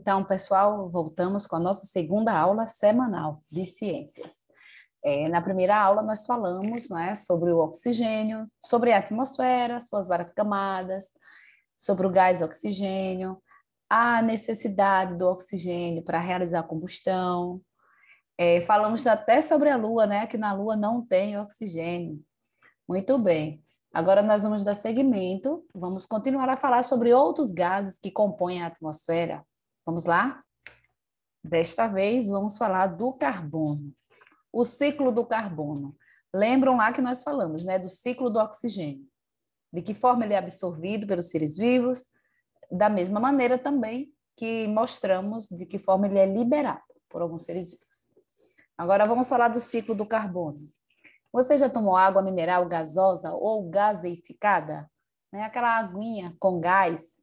Então, pessoal, voltamos com a nossa segunda aula semanal de ciências. É, na primeira aula, nós falamos né, sobre o oxigênio, sobre a atmosfera, suas várias camadas, sobre o gás oxigênio, a necessidade do oxigênio para realizar a combustão. É, falamos até sobre a Lua, né, que na Lua não tem oxigênio. Muito bem. Agora nós vamos dar seguimento, vamos continuar a falar sobre outros gases que compõem a atmosfera, Vamos lá? Desta vez, vamos falar do carbono. O ciclo do carbono. Lembram lá que nós falamos, né? Do ciclo do oxigênio. De que forma ele é absorvido pelos seres vivos. Da mesma maneira também que mostramos de que forma ele é liberado por alguns seres vivos. Agora vamos falar do ciclo do carbono. Você já tomou água mineral gasosa ou gaseificada? Né? Aquela aguinha com gás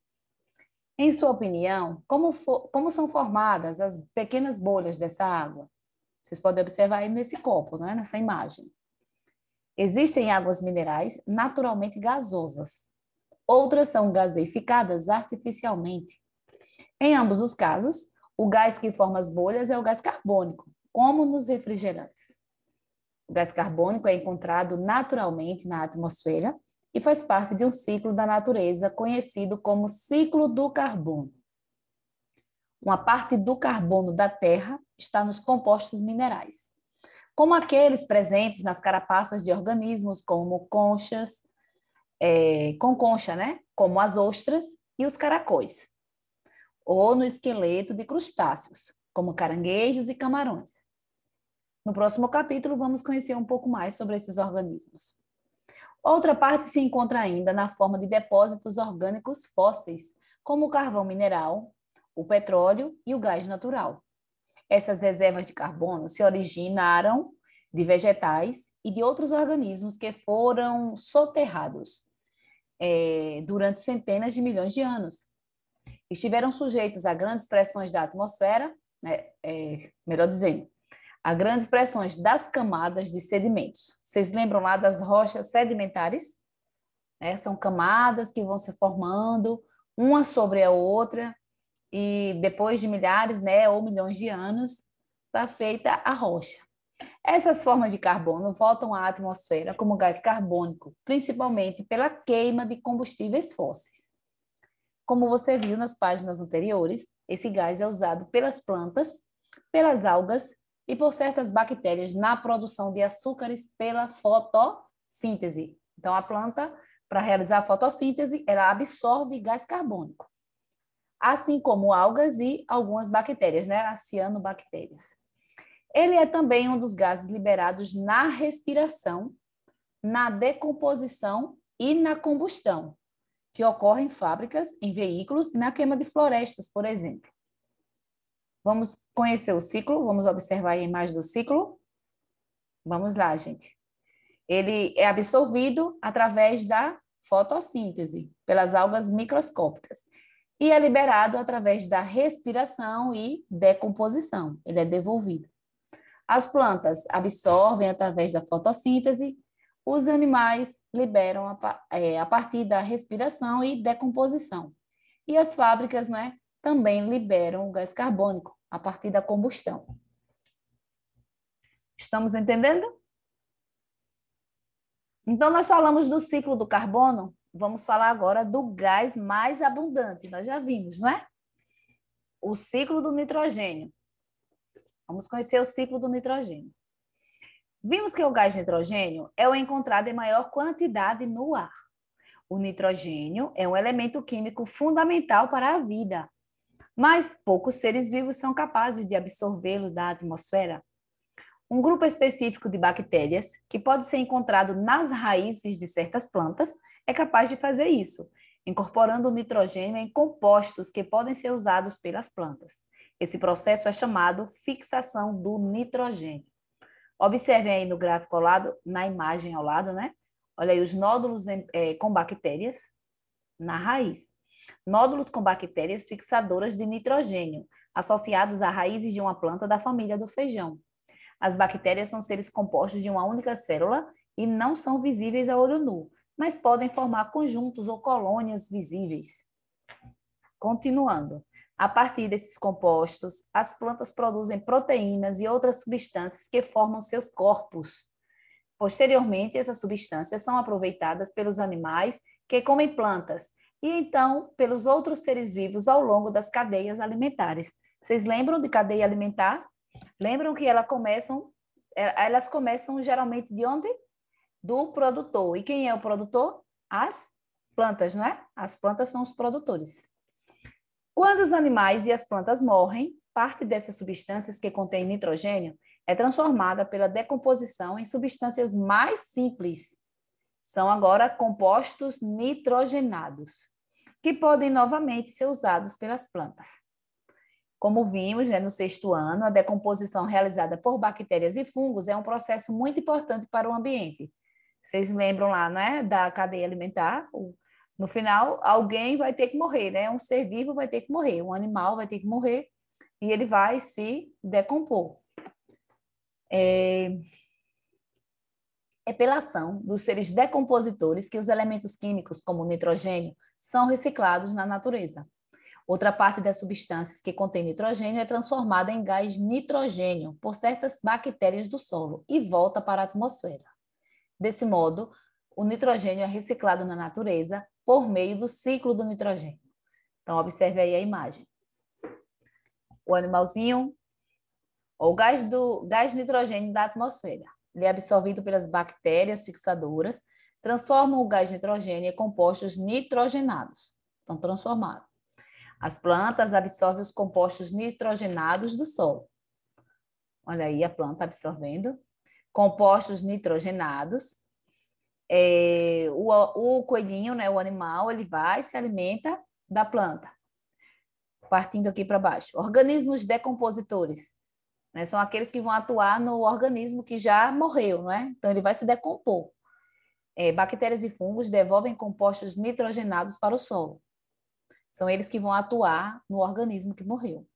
em sua opinião, como, for, como são formadas as pequenas bolhas dessa água? Vocês podem observar aí nesse copo, é? nessa imagem. Existem águas minerais naturalmente gasosas. Outras são gaseificadas artificialmente. Em ambos os casos, o gás que forma as bolhas é o gás carbônico, como nos refrigerantes. O gás carbônico é encontrado naturalmente na atmosfera e faz parte de um ciclo da natureza conhecido como ciclo do carbono. Uma parte do carbono da Terra está nos compostos minerais, como aqueles presentes nas carapaças de organismos como conchas, é, com concha, né? Como as ostras e os caracóis, ou no esqueleto de crustáceos, como caranguejos e camarões. No próximo capítulo, vamos conhecer um pouco mais sobre esses organismos. Outra parte se encontra ainda na forma de depósitos orgânicos fósseis, como o carvão mineral, o petróleo e o gás natural. Essas reservas de carbono se originaram de vegetais e de outros organismos que foram soterrados é, durante centenas de milhões de anos. Estiveram sujeitos a grandes pressões da atmosfera, né, é, melhor dizendo, a grandes pressões das camadas de sedimentos. Vocês lembram lá das rochas sedimentares? É, são camadas que vão se formando uma sobre a outra e depois de milhares, né, ou milhões de anos, está feita a rocha. Essas formas de carbono voltam à atmosfera como gás carbônico, principalmente pela queima de combustíveis fósseis. Como você viu nas páginas anteriores, esse gás é usado pelas plantas, pelas algas e por certas bactérias na produção de açúcares pela fotossíntese. Então, a planta, para realizar a fotossíntese, ela absorve gás carbônico, assim como algas e algumas bactérias, né? As cianobactérias. Ele é também um dos gases liberados na respiração, na decomposição e na combustão, que ocorre em fábricas, em veículos e na queima de florestas, por exemplo. Vamos conhecer o ciclo, vamos observar a imagem do ciclo. Vamos lá, gente. Ele é absorvido através da fotossíntese, pelas algas microscópicas, e é liberado através da respiração e decomposição, ele é devolvido. As plantas absorvem através da fotossíntese, os animais liberam a, é, a partir da respiração e decomposição. E as fábricas né, também liberam o gás carbônico, a partir da combustão. Estamos entendendo? Então, nós falamos do ciclo do carbono, vamos falar agora do gás mais abundante, nós já vimos, não é? O ciclo do nitrogênio. Vamos conhecer o ciclo do nitrogênio. Vimos que o gás nitrogênio é o encontrado em maior quantidade no ar. O nitrogênio é um elemento químico fundamental para a vida mas poucos seres vivos são capazes de absorvê-lo da atmosfera. Um grupo específico de bactérias, que pode ser encontrado nas raízes de certas plantas, é capaz de fazer isso, incorporando o nitrogênio em compostos que podem ser usados pelas plantas. Esse processo é chamado fixação do nitrogênio. Observem aí no gráfico ao lado, na imagem ao lado, né? Olha aí os nódulos é, com bactérias na raiz nódulos com bactérias fixadoras de nitrogênio, associados a raízes de uma planta da família do feijão. As bactérias são seres compostos de uma única célula e não são visíveis a olho nu, mas podem formar conjuntos ou colônias visíveis. Continuando. A partir desses compostos, as plantas produzem proteínas e outras substâncias que formam seus corpos. Posteriormente, essas substâncias são aproveitadas pelos animais que comem plantas e então pelos outros seres vivos ao longo das cadeias alimentares. Vocês lembram de cadeia alimentar? Lembram que elas começam, é, elas começam geralmente de onde? Do produtor. E quem é o produtor? As plantas, não é? As plantas são os produtores. Quando os animais e as plantas morrem, parte dessas substâncias que contêm nitrogênio é transformada pela decomposição em substâncias mais simples, são agora compostos nitrogenados, que podem novamente ser usados pelas plantas. Como vimos né, no sexto ano, a decomposição realizada por bactérias e fungos é um processo muito importante para o ambiente. Vocês lembram lá, né, da cadeia alimentar? No final, alguém vai ter que morrer, né? Um ser vivo vai ter que morrer, um animal vai ter que morrer e ele vai se decompor. É... É pela ação dos seres decompositores que os elementos químicos, como o nitrogênio, são reciclados na natureza. Outra parte das substâncias que contém nitrogênio é transformada em gás nitrogênio por certas bactérias do solo e volta para a atmosfera. Desse modo, o nitrogênio é reciclado na natureza por meio do ciclo do nitrogênio. Então, observe aí a imagem. O animalzinho, ou gás do gás nitrogênio da atmosfera. Ele é absorvido pelas bactérias fixadoras, transformam o gás nitrogênio em compostos nitrogenados. Então, transformado. As plantas absorvem os compostos nitrogenados do solo. Olha aí a planta absorvendo compostos nitrogenados. É, o, o coelhinho, né, o animal, ele vai se alimenta da planta. Partindo aqui para baixo. Organismos decompositores né? São aqueles que vão atuar no organismo que já morreu, não é? Então ele vai se decompor. É, bactérias e fungos devolvem compostos nitrogenados para o solo. São eles que vão atuar no organismo que morreu.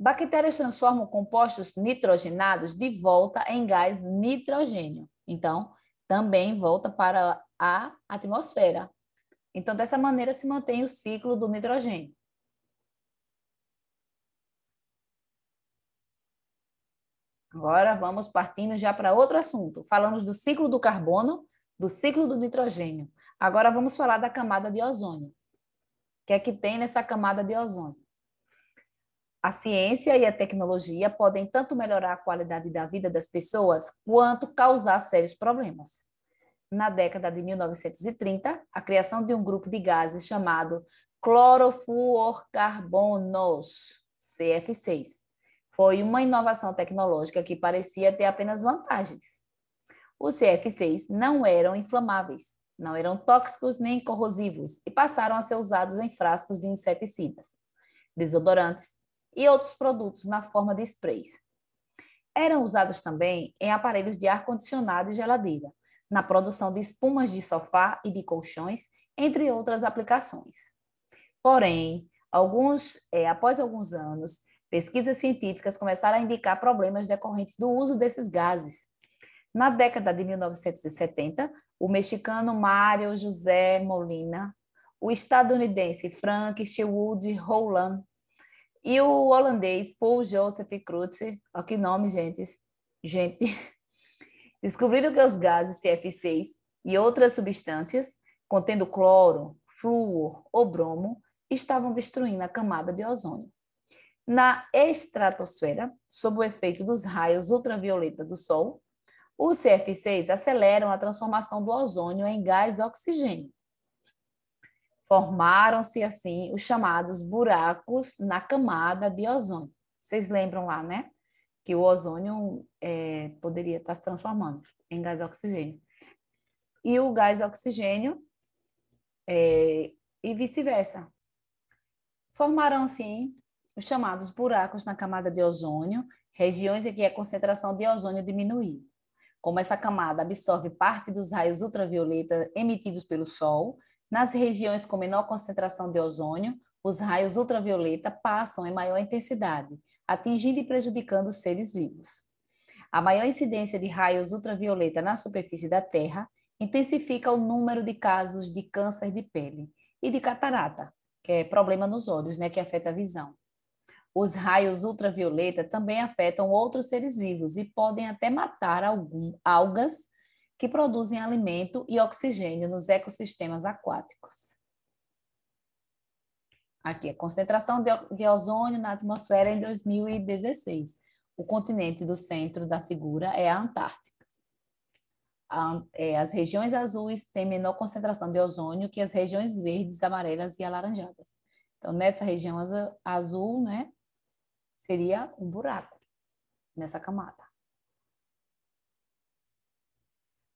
Bactérias transformam compostos nitrogenados de volta em gás nitrogênio. Então, também volta para a atmosfera. Então, dessa maneira se mantém o ciclo do nitrogênio. Agora vamos partindo já para outro assunto. Falamos do ciclo do carbono, do ciclo do nitrogênio. Agora vamos falar da camada de ozônio. O que é que tem nessa camada de ozônio? A ciência e a tecnologia podem tanto melhorar a qualidade da vida das pessoas quanto causar sérios problemas. Na década de 1930, a criação de um grupo de gases chamado clorofluorcarbonos, CF6, foi uma inovação tecnológica que parecia ter apenas vantagens. Os CF6 não eram inflamáveis, não eram tóxicos nem corrosivos e passaram a ser usados em frascos de inseticidas, desodorantes e outros produtos na forma de sprays. Eram usados também em aparelhos de ar-condicionado e geladeira, na produção de espumas de sofá e de colchões, entre outras aplicações. Porém, alguns, é, após alguns anos, Pesquisas científicas começaram a indicar problemas decorrentes do uso desses gases. Na década de 1970, o mexicano Mário José Molina, o estadunidense Frank Sherwood Rowland e o holandês Paul Joseph Kreutzer, olha que nome, gente, gente, descobriram que os gases CF6 e outras substâncias contendo cloro, flúor ou bromo estavam destruindo a camada de ozônio. Na estratosfera, sob o efeito dos raios ultravioleta do Sol, os CFCs aceleram a transformação do ozônio em gás oxigênio. Formaram-se, assim, os chamados buracos na camada de ozônio. Vocês lembram lá, né? Que o ozônio é, poderia estar se transformando em gás oxigênio. E o gás oxigênio é, e vice-versa. formaram se os chamados buracos na camada de ozônio, regiões em que a concentração de ozônio diminuiu. Como essa camada absorve parte dos raios ultravioleta emitidos pelo Sol, nas regiões com menor concentração de ozônio, os raios ultravioleta passam em maior intensidade, atingindo e prejudicando os seres vivos. A maior incidência de raios ultravioleta na superfície da Terra intensifica o número de casos de câncer de pele e de catarata, que é problema nos olhos, né, que afeta a visão. Os raios ultravioleta também afetam outros seres vivos e podem até matar algum, algas que produzem alimento e oxigênio nos ecossistemas aquáticos. Aqui, a concentração de ozônio na atmosfera em 2016. O continente do centro da figura é a Antártica. É, as regiões azuis têm menor concentração de ozônio que as regiões verdes, amarelas e alaranjadas. Então, nessa região azul, né, seria um buraco nessa camada.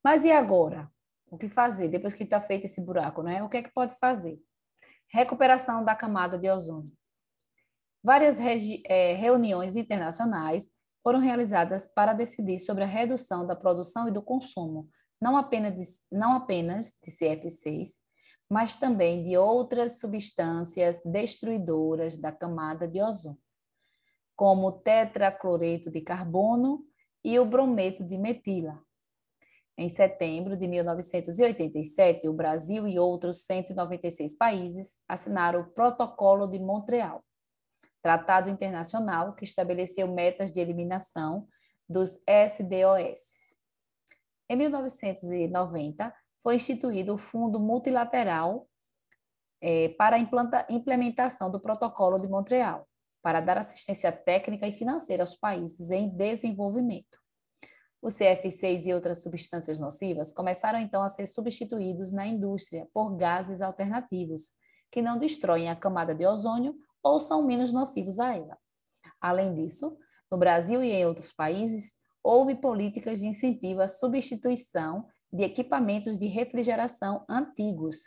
Mas e agora? O que fazer depois que está feito esse buraco, né? O que é que pode fazer? Recuperação da camada de ozônio. Várias é, reuniões internacionais foram realizadas para decidir sobre a redução da produção e do consumo, não apenas de, não apenas de CFCs, mas também de outras substâncias destruidoras da camada de ozônio como o tetracloreto de carbono e o brometo de metila. Em setembro de 1987, o Brasil e outros 196 países assinaram o Protocolo de Montreal, tratado internacional que estabeleceu metas de eliminação dos SDOS. Em 1990, foi instituído o Fundo Multilateral eh, para a implementação do Protocolo de Montreal, para dar assistência técnica e financeira aos países em desenvolvimento. O CFCs e outras substâncias nocivas começaram então a ser substituídos na indústria por gases alternativos, que não destroem a camada de ozônio ou são menos nocivos a ela. Além disso, no Brasil e em outros países, houve políticas de incentivo à substituição de equipamentos de refrigeração antigos,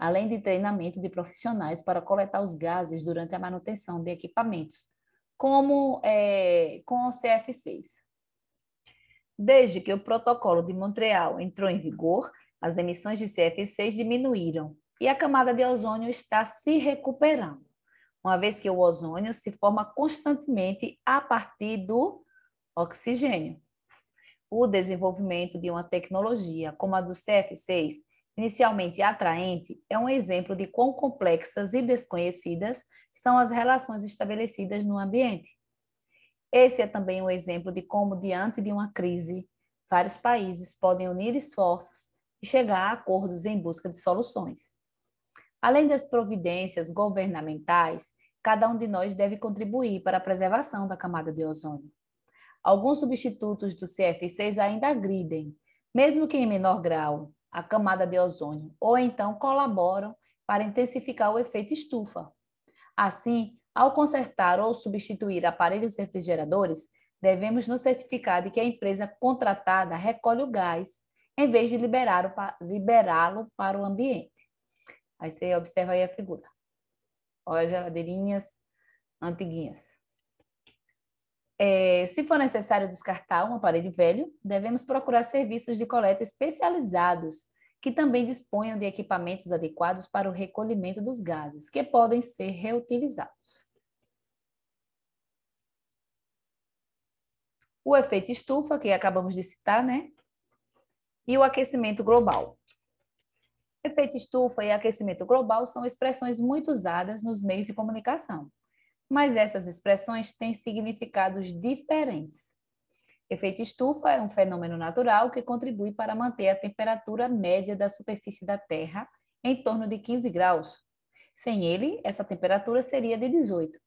além de treinamento de profissionais para coletar os gases durante a manutenção de equipamentos, como é, com o CFCs. Desde que o Protocolo de Montreal entrou em vigor, as emissões de CFCs diminuíram e a camada de ozônio está se recuperando, uma vez que o ozônio se forma constantemente a partir do oxigênio. O desenvolvimento de uma tecnologia como a do CF6 inicialmente atraente, é um exemplo de quão complexas e desconhecidas são as relações estabelecidas no ambiente. Esse é também um exemplo de como, diante de uma crise, vários países podem unir esforços e chegar a acordos em busca de soluções. Além das providências governamentais, cada um de nós deve contribuir para a preservação da camada de ozônio. Alguns substitutos do CF6 ainda agridem, mesmo que em menor grau, a camada de ozônio, ou então colaboram para intensificar o efeito estufa. Assim, ao consertar ou substituir aparelhos refrigeradores, devemos nos certificar de que a empresa contratada recolhe o gás, em vez de liberá-lo para o ambiente. Aí você observa aí a figura. Olha as geladeirinhas antiguinhas. É, se for necessário descartar um aparelho velho, devemos procurar serviços de coleta especializados que também disponham de equipamentos adequados para o recolhimento dos gases, que podem ser reutilizados. O efeito estufa, que acabamos de citar, né? E o aquecimento global. Efeito estufa e aquecimento global são expressões muito usadas nos meios de comunicação mas essas expressões têm significados diferentes. Efeito estufa é um fenômeno natural que contribui para manter a temperatura média da superfície da Terra em torno de 15 graus. Sem ele, essa temperatura seria de 18,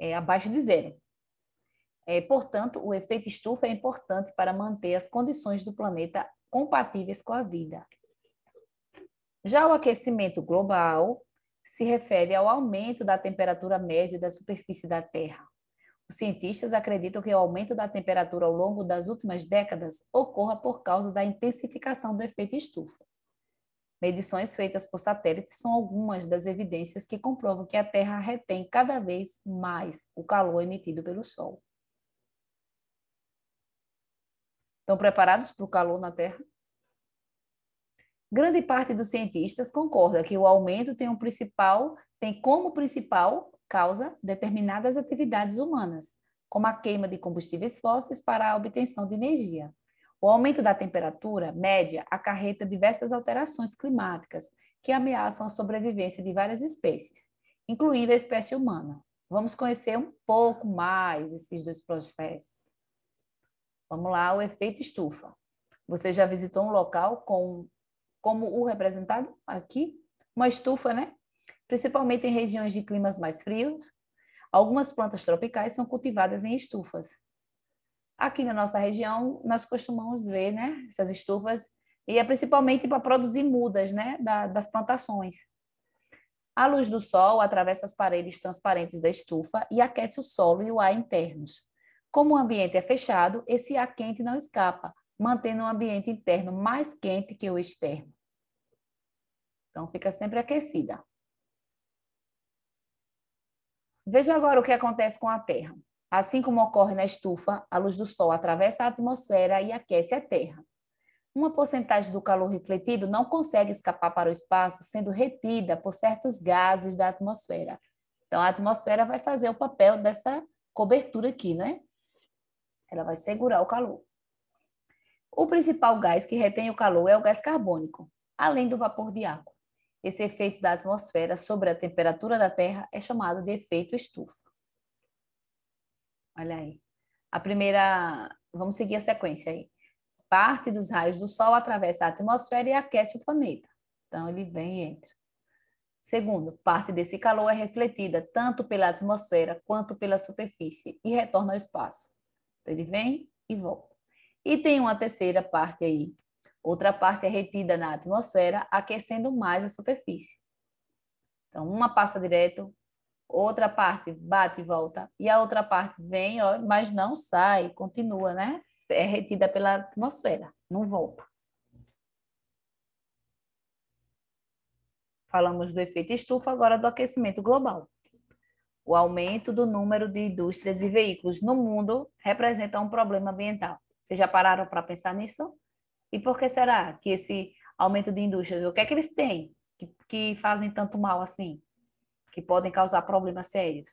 é abaixo de zero. É, portanto, o efeito estufa é importante para manter as condições do planeta compatíveis com a vida. Já o aquecimento global se refere ao aumento da temperatura média da superfície da Terra. Os cientistas acreditam que o aumento da temperatura ao longo das últimas décadas ocorra por causa da intensificação do efeito estufa. Medições feitas por satélites são algumas das evidências que comprovam que a Terra retém cada vez mais o calor emitido pelo Sol. Estão preparados para o calor na Terra? Grande parte dos cientistas concorda que o aumento tem um principal, tem como principal causa determinadas atividades humanas, como a queima de combustíveis fósseis para a obtenção de energia. O aumento da temperatura média acarreta diversas alterações climáticas que ameaçam a sobrevivência de várias espécies, incluindo a espécie humana. Vamos conhecer um pouco mais esses dois processos. Vamos lá, o efeito estufa. Você já visitou um local com como o representado aqui, uma estufa, né? Principalmente em regiões de climas mais frios. Algumas plantas tropicais são cultivadas em estufas. Aqui na nossa região, nós costumamos ver, né, essas estufas, e é principalmente para produzir mudas, né, da, das plantações. A luz do sol atravessa as paredes transparentes da estufa e aquece o solo e o ar internos. Como o ambiente é fechado, esse ar quente não escapa, mantendo um ambiente interno mais quente que o externo. Então, fica sempre aquecida. Veja agora o que acontece com a Terra. Assim como ocorre na estufa, a luz do Sol atravessa a atmosfera e aquece a Terra. Uma porcentagem do calor refletido não consegue escapar para o espaço, sendo retida por certos gases da atmosfera. Então, a atmosfera vai fazer o papel dessa cobertura aqui, né? Ela vai segurar o calor. O principal gás que retém o calor é o gás carbônico, além do vapor de água. Esse efeito da atmosfera sobre a temperatura da Terra é chamado de efeito estufa. Olha aí. A primeira. Vamos seguir a sequência aí. Parte dos raios do Sol atravessa a atmosfera e aquece o planeta. Então, ele vem e entra. Segundo, parte desse calor é refletida tanto pela atmosfera quanto pela superfície e retorna ao espaço. Então, ele vem e volta. E tem uma terceira parte aí. Outra parte é retida na atmosfera, aquecendo mais a superfície. Então, uma passa direto, outra parte bate e volta, e a outra parte vem, ó, mas não sai, continua, né? É retida pela atmosfera, não volta. Falamos do efeito estufa, agora do aquecimento global. O aumento do número de indústrias e veículos no mundo representa um problema ambiental. Vocês já pararam para pensar nisso? E por que será que esse aumento de indústrias, o que é que eles têm que, que fazem tanto mal assim? Que podem causar problemas sérios?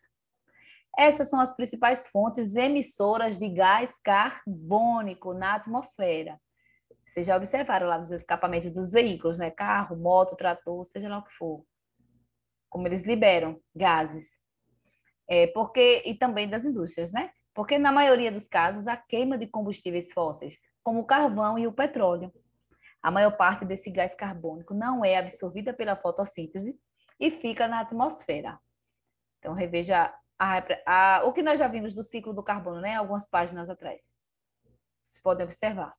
Essas são as principais fontes emissoras de gás carbônico na atmosfera. Vocês já observaram lá nos escapamentos dos veículos, né? Carro, moto, trator, seja lá o que for. Como eles liberam gases. É porque, e também das indústrias, né? porque na maioria dos casos a queima de combustíveis fósseis, como o carvão e o petróleo. A maior parte desse gás carbônico não é absorvida pela fotossíntese e fica na atmosfera. Então, reveja a, a, o que nós já vimos do ciclo do carbono, né? Algumas páginas atrás. Vocês podem observar.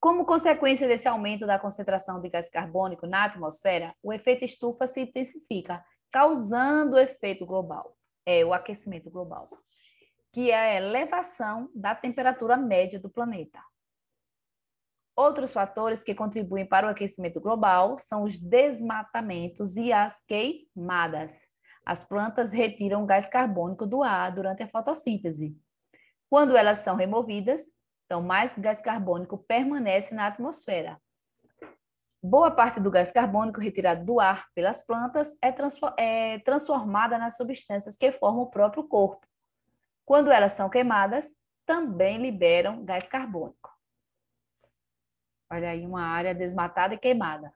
Como consequência desse aumento da concentração de gás carbônico na atmosfera, o efeito estufa se intensifica, causando o efeito global, é, o aquecimento global que é a elevação da temperatura média do planeta. Outros fatores que contribuem para o aquecimento global são os desmatamentos e as queimadas. As plantas retiram gás carbônico do ar durante a fotossíntese. Quando elas são removidas, então mais gás carbônico permanece na atmosfera. Boa parte do gás carbônico retirado do ar pelas plantas é, é transformada nas substâncias que formam o próprio corpo, quando elas são queimadas, também liberam gás carbônico. Olha aí uma área desmatada e queimada.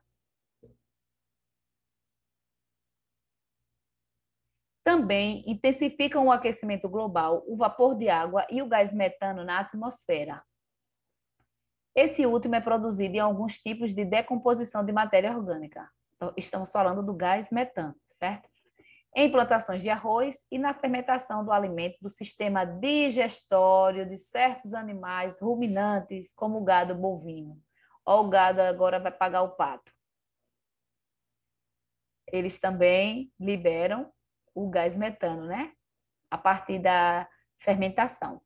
Também intensificam o aquecimento global, o vapor de água e o gás metano na atmosfera. Esse último é produzido em alguns tipos de decomposição de matéria orgânica. Então, estamos falando do gás metano, certo? em plantações de arroz e na fermentação do alimento do sistema digestório de certos animais ruminantes, como o gado bovino. Ó, o gado agora vai pagar o pato. Eles também liberam o gás metano, né? A partir da fermentação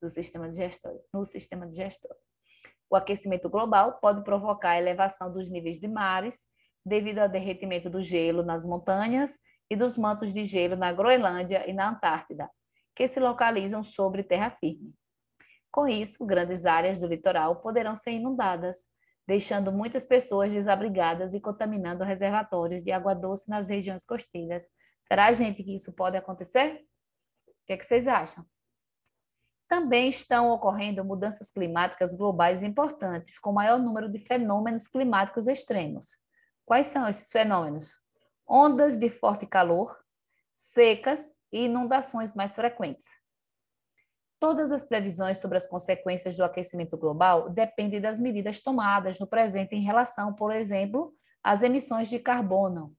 do sistema digestório, no sistema digestório. O aquecimento global pode provocar a elevação dos níveis de mares devido ao derretimento do gelo nas montanhas e dos mantos de gelo na Groenlândia e na Antártida, que se localizam sobre terra firme. Com isso, grandes áreas do litoral poderão ser inundadas, deixando muitas pessoas desabrigadas e contaminando reservatórios de água doce nas regiões costeiras. Será, gente, que isso pode acontecer? O que, é que vocês acham? Também estão ocorrendo mudanças climáticas globais importantes, com maior número de fenômenos climáticos extremos. Quais são esses fenômenos? ondas de forte calor, secas e inundações mais frequentes. Todas as previsões sobre as consequências do aquecimento global dependem das medidas tomadas no presente em relação, por exemplo, às emissões de carbono.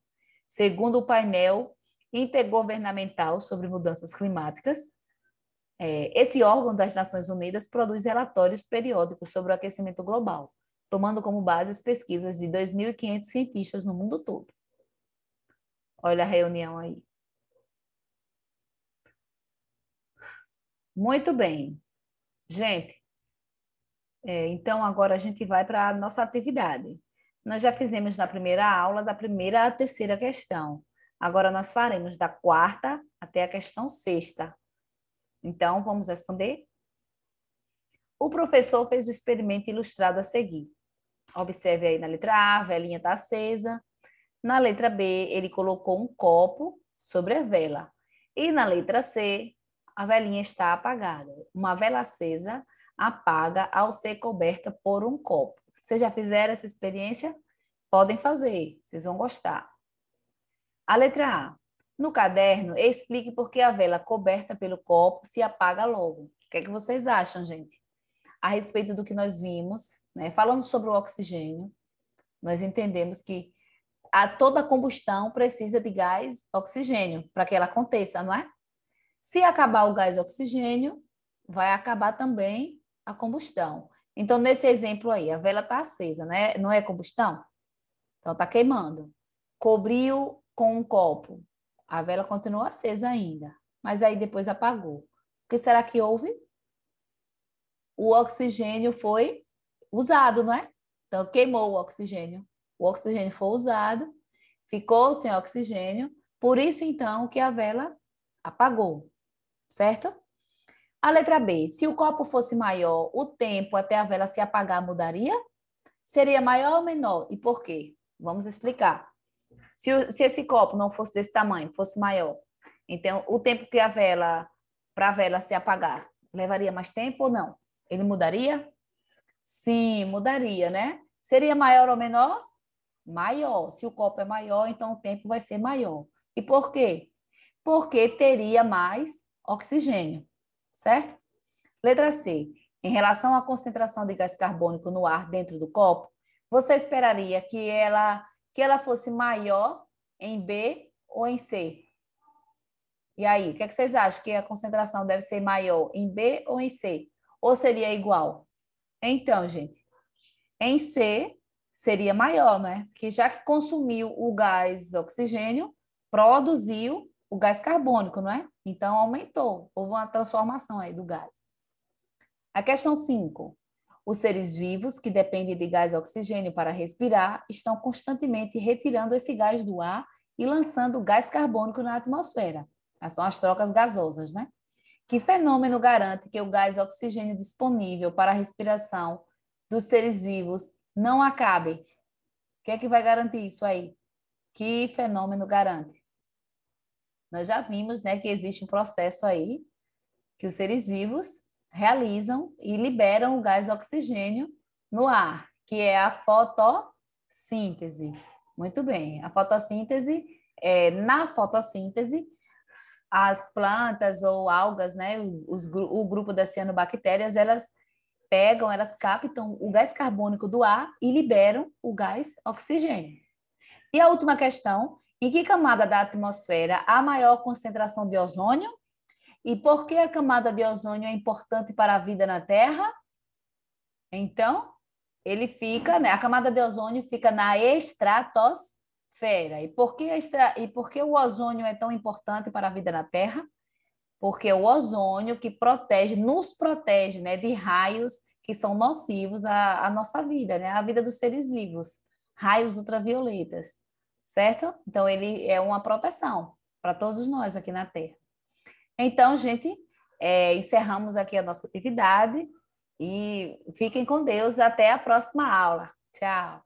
Segundo o painel intergovernamental sobre mudanças climáticas, é, esse órgão das Nações Unidas produz relatórios periódicos sobre o aquecimento global, tomando como base as pesquisas de 2.500 cientistas no mundo todo. Olha a reunião aí. Muito bem. Gente, é, então agora a gente vai para a nossa atividade. Nós já fizemos na primeira aula da primeira à terceira questão. Agora nós faremos da quarta até a questão sexta. Então, vamos responder? O professor fez o experimento ilustrado a seguir. Observe aí na letra A, a velhinha está acesa, na letra B, ele colocou um copo sobre a vela. E na letra C, a velinha está apagada. Uma vela acesa apaga ao ser coberta por um copo. Vocês já fizeram essa experiência? Podem fazer, vocês vão gostar. A letra A. No caderno, explique por que a vela coberta pelo copo se apaga logo. O que, é que vocês acham, gente? A respeito do que nós vimos, né? falando sobre o oxigênio, nós entendemos que a toda combustão precisa de gás oxigênio para que ela aconteça, não é? Se acabar o gás oxigênio, vai acabar também a combustão. Então, nesse exemplo aí, a vela está acesa, né? não é combustão? Então, está queimando. Cobriu com um copo. A vela continua acesa ainda, mas aí depois apagou. O que será que houve? O oxigênio foi usado, não é? Então, queimou o oxigênio o oxigênio foi usado, ficou sem oxigênio, por isso então que a vela apagou, certo? A letra B, se o copo fosse maior, o tempo até a vela se apagar mudaria? Seria maior ou menor? E por quê? Vamos explicar. Se, o, se esse copo não fosse desse tamanho, fosse maior, então o tempo que a vela, para a vela se apagar, levaria mais tempo ou não? Ele mudaria? Sim, mudaria, né? Seria maior ou menor? maior. Se o copo é maior, então o tempo vai ser maior. E por quê? Porque teria mais oxigênio, certo? Letra C. Em relação à concentração de gás carbônico no ar dentro do copo, você esperaria que ela que ela fosse maior em B ou em C? E aí, o que, é que vocês acham? Que a concentração deve ser maior em B ou em C? Ou seria igual? Então, gente, em C seria maior, né? Porque já que consumiu o gás oxigênio, produziu o gás carbônico, não é? Então aumentou, houve uma transformação aí do gás. A questão 5. Os seres vivos que dependem de gás oxigênio para respirar estão constantemente retirando esse gás do ar e lançando gás carbônico na atmosfera. São as trocas gasosas, né? Que fenômeno garante que o gás oxigênio disponível para a respiração dos seres vivos não acabe. O que é que vai garantir isso aí? Que fenômeno garante? Nós já vimos né, que existe um processo aí que os seres vivos realizam e liberam o gás oxigênio no ar, que é a fotossíntese. Muito bem, a fotossíntese, é, na fotossíntese, as plantas ou algas, né, os, o grupo das cianobactérias, elas pegam, elas captam o gás carbônico do ar e liberam o gás oxigênio. E a última questão, em que camada da atmosfera há maior concentração de ozônio? E por que a camada de ozônio é importante para a vida na Terra? Então, ele fica, né? A camada de ozônio fica na estratosfera. E por que, extra, e por que o ozônio é tão importante para a vida na Terra? porque o ozônio que protege, nos protege né, de raios que são nocivos à, à nossa vida, né, à vida dos seres vivos, raios ultravioletas, certo? Então, ele é uma proteção para todos nós aqui na Terra. Então, gente, é, encerramos aqui a nossa atividade e fiquem com Deus até a próxima aula. Tchau!